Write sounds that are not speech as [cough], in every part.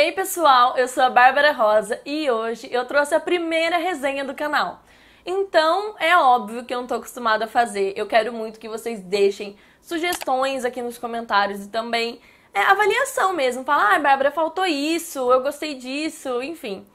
aí pessoal, eu sou a Bárbara Rosa e hoje eu trouxe a primeira resenha do canal. Então é óbvio que eu não tô acostumada a fazer, eu quero muito que vocês deixem sugestões aqui nos comentários e também é, avaliação mesmo. Falar, ah, Bárbara, faltou isso, eu gostei disso, enfim.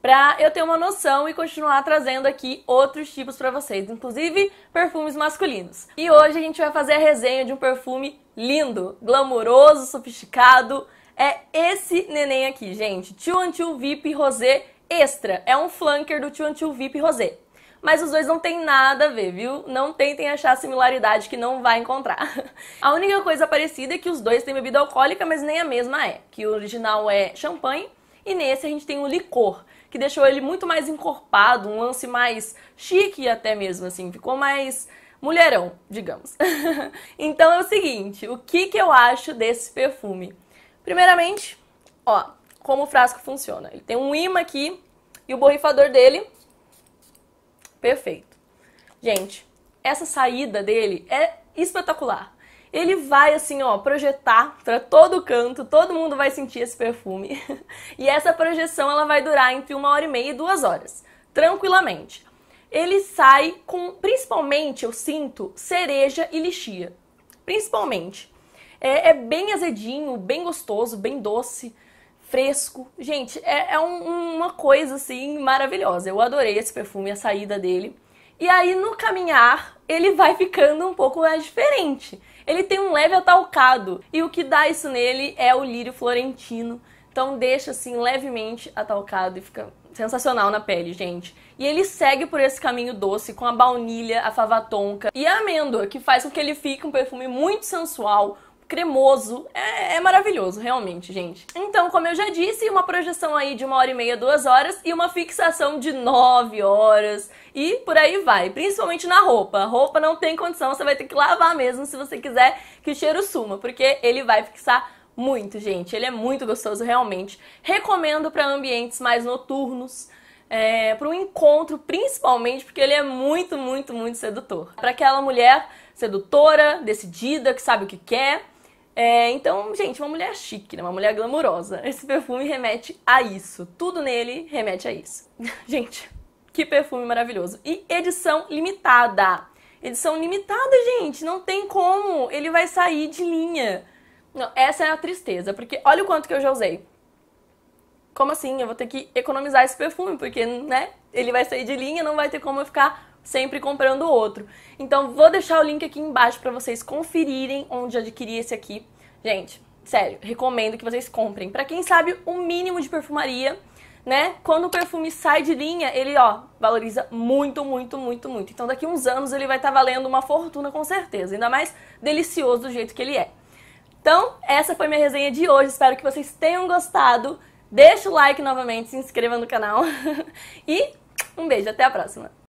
Pra eu ter uma noção e continuar trazendo aqui outros tipos para vocês, inclusive perfumes masculinos. E hoje a gente vai fazer a resenha de um perfume lindo, glamouroso, sofisticado, é esse neném aqui, gente. Tio VIP Rosé Extra. É um flanker do Tio VIP Rosé. Mas os dois não tem nada a ver, viu? Não tentem achar similaridade que não vai encontrar. [laughs] A única coisa parecida é que os dois têm bebida alcoólica, mas nem a mesma é. Que o original é champanhe e nesse a gente tem o licor, que deixou ele muito mais encorpado, um lance mais chique até mesmo, assim. Ficou mais mulherão, digamos. [laughs] então é o seguinte, o que, que eu acho desse perfume? Primeiramente, ó, como o frasco funciona. Ele tem um imã aqui e o borrifador dele, perfeito. Gente, essa saída dele é espetacular. Ele vai assim, ó, projetar para todo canto, todo mundo vai sentir esse perfume. [laughs] e essa projeção ela vai durar entre uma hora e meia e duas horas, tranquilamente. Ele sai com, principalmente, eu sinto cereja e lixia. Principalmente. É, é bem azedinho, bem gostoso, bem doce, fresco. Gente, é, é um, uma coisa assim maravilhosa. Eu adorei esse perfume, a saída dele. E aí no caminhar, ele vai ficando um pouco mais diferente. Ele tem um leve atalcado e o que dá isso nele é o lírio florentino. Então deixa assim levemente atalcado e fica sensacional na pele, gente. E ele segue por esse caminho doce com a baunilha, a fava tonka e a amêndoa, que faz com que ele fique um perfume muito sensual, cremoso. É, é, maravilhoso, realmente, gente. Então, como eu já disse, uma projeção aí de uma hora e meia, duas horas e uma fixação de nove horas e por aí vai. Principalmente na roupa. A roupa não tem condição, você vai ter que lavar mesmo se você quiser que o cheiro suma, porque ele vai fixar muito, gente. Ele é muito gostoso, realmente. Recomendo para ambientes mais noturnos. É, para um encontro, principalmente porque ele é muito, muito, muito sedutor. Para aquela mulher sedutora, decidida, que sabe o que quer, é, então, gente, uma mulher chique, né? uma mulher glamurosa. Esse perfume remete a isso. Tudo nele remete a isso. [laughs] gente, que perfume maravilhoso. E edição limitada. Edição limitada, gente, não tem como. Ele vai sair de linha. Não, essa é a tristeza, porque olha o quanto que eu já usei. Como assim? Eu vou ter que economizar esse perfume, porque, né? Ele vai sair de linha, não vai ter como eu ficar sempre comprando outro. Então vou deixar o link aqui embaixo para vocês conferirem onde adquirir esse aqui. Gente, sério, recomendo que vocês comprem. Para quem sabe o um mínimo de perfumaria, né? Quando o perfume sai de linha, ele, ó, valoriza muito, muito, muito, muito. Então daqui uns anos ele vai estar tá valendo uma fortuna com certeza, ainda mais delicioso do jeito que ele é. Então, essa foi minha resenha de hoje. Espero que vocês tenham gostado. Deixa o like novamente, se inscreva no canal. [laughs] e um beijo, até a próxima.